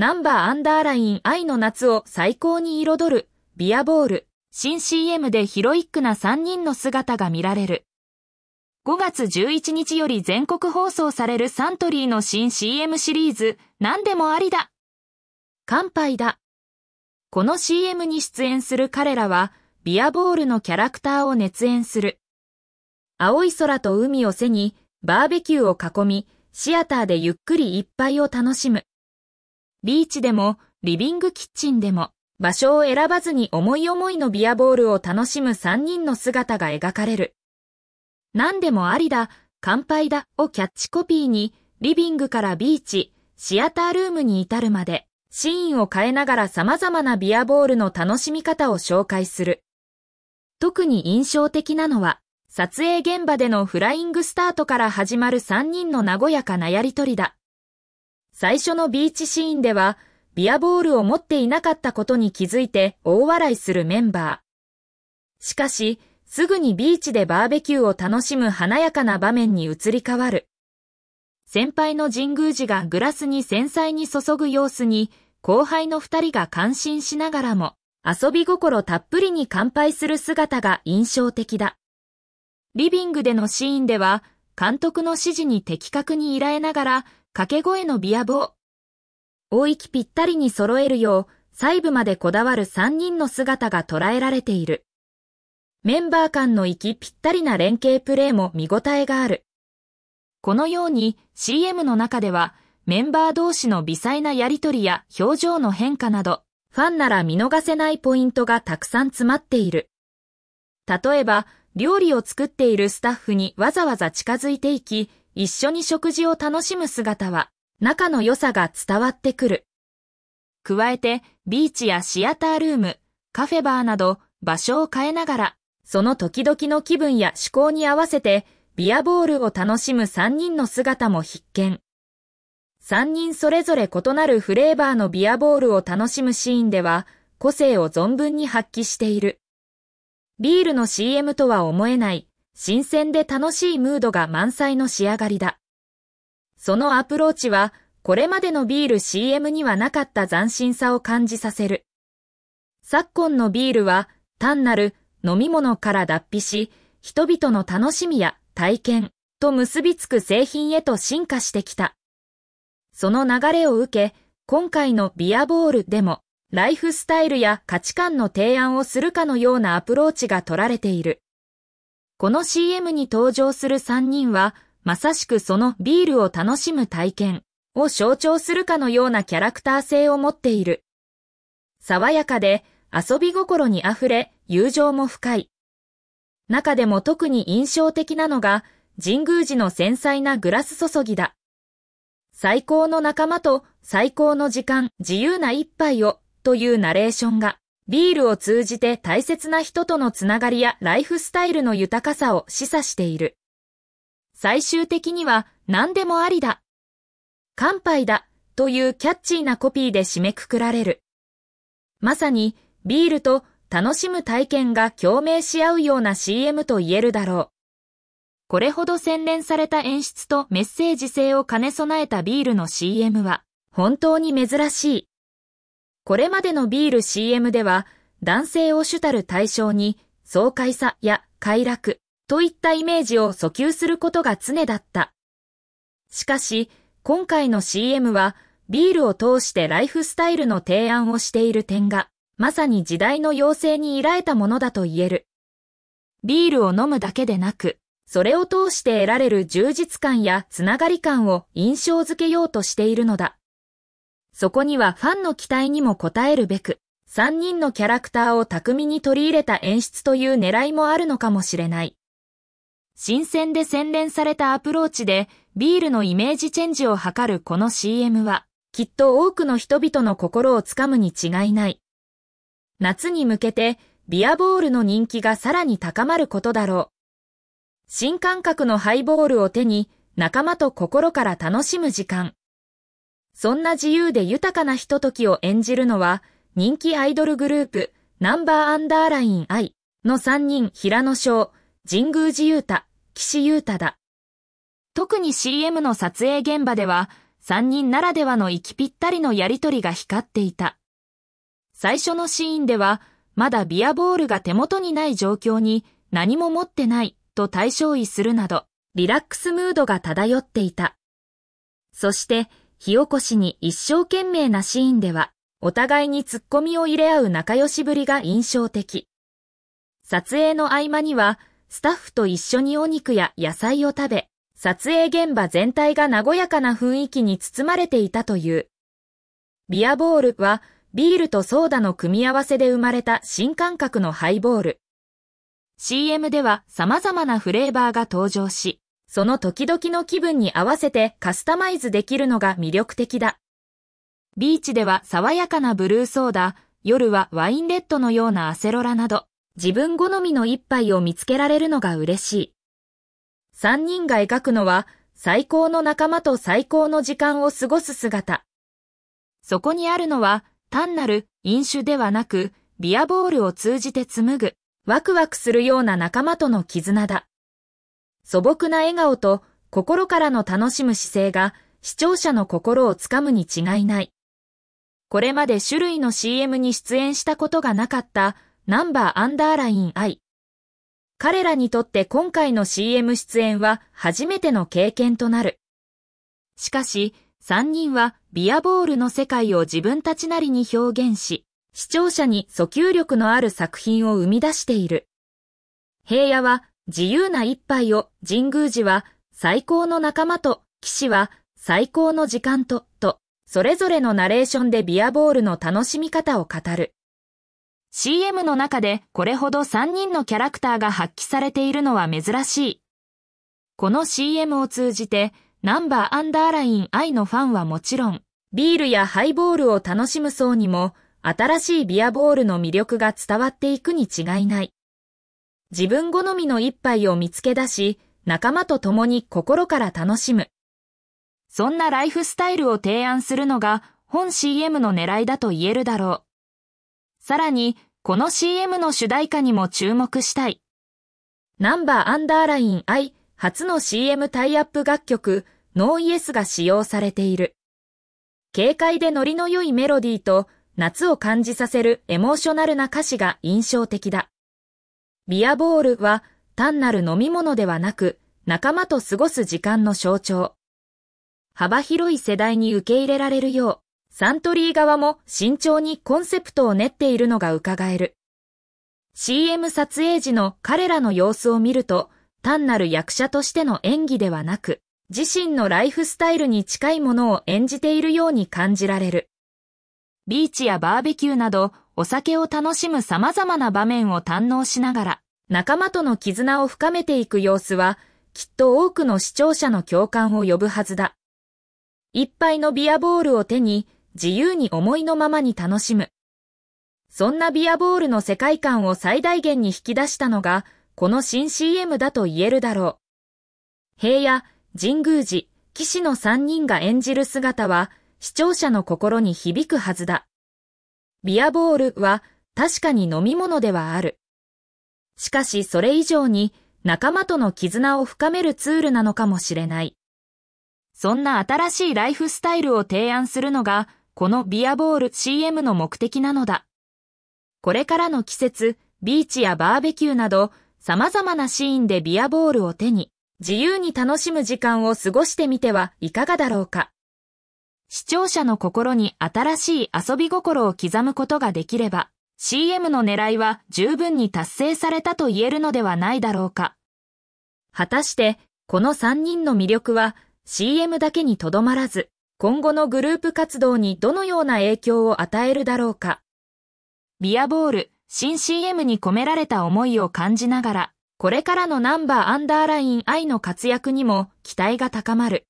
ナンバーアンダーライン愛の夏を最高に彩る、ビアボール、新 CM でヒロイックな3人の姿が見られる。5月11日より全国放送されるサントリーの新 CM シリーズ、何でもありだ。乾杯だ。この CM に出演する彼らは、ビアボールのキャラクターを熱演する。青い空と海を背に、バーベキューを囲み、シアターでゆっくり一杯を楽しむ。ビーチでも、リビングキッチンでも、場所を選ばずに思い思いのビアボールを楽しむ3人の姿が描かれる。何でもありだ、乾杯だをキャッチコピーに、リビングからビーチ、シアタールームに至るまで、シーンを変えながら様々なビアボールの楽しみ方を紹介する。特に印象的なのは、撮影現場でのフライングスタートから始まる3人の和やかなやりとりだ。最初のビーチシーンでは、ビアボールを持っていなかったことに気づいて大笑いするメンバー。しかし、すぐにビーチでバーベキューを楽しむ華やかな場面に移り変わる。先輩の神宮寺がグラスに繊細に注ぐ様子に、後輩の二人が感心しながらも、遊び心たっぷりに乾杯する姿が印象的だ。リビングでのシーンでは、監督の指示に的確に依頼ながら、掛け声のビアボ大息ぴったりに揃えるよう、細部までこだわる3人の姿が捉えられている。メンバー間の息ぴったりな連携プレーも見応えがある。このように CM の中では、メンバー同士の微細なやりとりや表情の変化など、ファンなら見逃せないポイントがたくさん詰まっている。例えば、料理を作っているスタッフにわざわざ近づいていき、一緒に食事を楽しむ姿は仲の良さが伝わってくる。加えてビーチやシアタールーム、カフェバーなど場所を変えながら、その時々の気分や趣向に合わせてビアボールを楽しむ3人の姿も必見。3人それぞれ異なるフレーバーのビアボールを楽しむシーンでは個性を存分に発揮している。ビールの CM とは思えない新鮮で楽しいムードが満載の仕上がりだ。そのアプローチは、これまでのビール CM にはなかった斬新さを感じさせる。昨今のビールは、単なる飲み物から脱皮し、人々の楽しみや体験と結びつく製品へと進化してきた。その流れを受け、今回のビアボールでも、ライフスタイルや価値観の提案をするかのようなアプローチが取られている。この CM に登場する3人は、まさしくそのビールを楽しむ体験を象徴するかのようなキャラクター性を持っている。爽やかで遊び心に溢れ友情も深い。中でも特に印象的なのが神宮寺の繊細なグラス注ぎだ。最高の仲間と最高の時間、自由な一杯をというナレーションがビールを通じて大切な人とのつながりやライフスタイルの豊かさを示唆している。最終的には何でもありだ。乾杯だというキャッチーなコピーで締めくくられる。まさにビールと楽しむ体験が共鳴し合うような CM と言えるだろう。これほど洗練された演出とメッセージ性を兼ね備えたビールの CM は本当に珍しい。これまでのビール CM では、男性を主たる対象に、爽快さや快楽といったイメージを訴求することが常だった。しかし、今回の CM は、ビールを通してライフスタイルの提案をしている点が、まさに時代の要請に依頼たものだと言える。ビールを飲むだけでなく、それを通して得られる充実感やつながり感を印象づけようとしているのだ。そこにはファンの期待にも応えるべく、3人のキャラクターを巧みに取り入れた演出という狙いもあるのかもしれない。新鮮で洗練されたアプローチで、ビールのイメージチェンジを図るこの CM は、きっと多くの人々の心をつかむに違いない。夏に向けて、ビアボールの人気がさらに高まることだろう。新感覚のハイボールを手に、仲間と心から楽しむ時間。そんな自由で豊かなひとときを演じるのは、人気アイドルグループ、ナンバーアンダーライン I の3人平野翔、神宮寺優太、岸優太だ。特に CM の撮影現場では、3人ならではの息ぴったりのやりとりが光っていた。最初のシーンでは、まだビアボールが手元にない状況に何も持ってないと対象意するなど、リラックスムードが漂っていた。そして、火起こしに一生懸命なシーンでは、お互いに突っ込みを入れ合う仲良しぶりが印象的。撮影の合間には、スタッフと一緒にお肉や野菜を食べ、撮影現場全体が和やかな雰囲気に包まれていたという。ビアボールはビールとソーダの組み合わせで生まれた新感覚のハイボール。CM では様々なフレーバーが登場し、その時々の気分に合わせてカスタマイズできるのが魅力的だ。ビーチでは爽やかなブルーソーダ、夜はワインレッドのようなアセロラなど、自分好みの一杯を見つけられるのが嬉しい。三人が描くのは、最高の仲間と最高の時間を過ごす姿。そこにあるのは、単なる飲酒ではなく、ビアボールを通じて紡ぐ、ワクワクするような仲間との絆だ。素朴な笑顔と心からの楽しむ姿勢が視聴者の心をつかむに違いない。これまで種類の CM に出演したことがなかったナンバーアンダーライン I。彼らにとって今回の CM 出演は初めての経験となる。しかし、三人はビアボールの世界を自分たちなりに表現し、視聴者に訴求力のある作品を生み出している。平野は自由な一杯を神宮寺は最高の仲間と、騎士は最高の時間と、と、それぞれのナレーションでビアボールの楽しみ方を語る。CM の中でこれほど3人のキャラクターが発揮されているのは珍しい。この CM を通じて、ナンバーアンダーライン愛のファンはもちろん、ビールやハイボールを楽しむ層にも、新しいビアボールの魅力が伝わっていくに違いない。自分好みの一杯を見つけ出し、仲間と共に心から楽しむ。そんなライフスタイルを提案するのが本 CM の狙いだと言えるだろう。さらに、この CM の主題歌にも注目したい。ナンバーアンダーライン I 初の CM タイアップ楽曲、ノーイエスが使用されている。軽快でノリの良いメロディーと夏を感じさせるエモーショナルな歌詞が印象的だ。ビアボールは単なる飲み物ではなく、仲間と過ごす時間の象徴。幅広い世代に受け入れられるよう、サントリー側も慎重にコンセプトを練っているのが伺える。CM 撮影時の彼らの様子を見ると、単なる役者としての演技ではなく、自身のライフスタイルに近いものを演じているように感じられる。ビーチやバーベキューなど、お酒を楽しむ様々な場面を堪能しながら、仲間との絆を深めていく様子は、きっと多くの視聴者の共感を呼ぶはずだ。一杯のビアボールを手に、自由に思いのままに楽しむ。そんなビアボールの世界観を最大限に引き出したのが、この新 CM だと言えるだろう。平野、神宮寺、騎士の三人が演じる姿は、視聴者の心に響くはずだ。ビアボールは確かに飲み物ではある。しかしそれ以上に仲間との絆を深めるツールなのかもしれない。そんな新しいライフスタイルを提案するのが、このビアボール CM の目的なのだ。これからの季節、ビーチやバーベキューなど、様々なシーンでビアボールを手に、自由に楽しむ時間を過ごしてみてはいかがだろうか。視聴者の心に新しい遊び心を刻むことができれば、CM の狙いは十分に達成されたと言えるのではないだろうか。果たして、この3人の魅力は CM だけにとどまらず、今後のグループ活動にどのような影響を与えるだろうか。ビアボール、新 CM に込められた思いを感じながら、これからのナンバーアンダーライン I の活躍にも期待が高まる。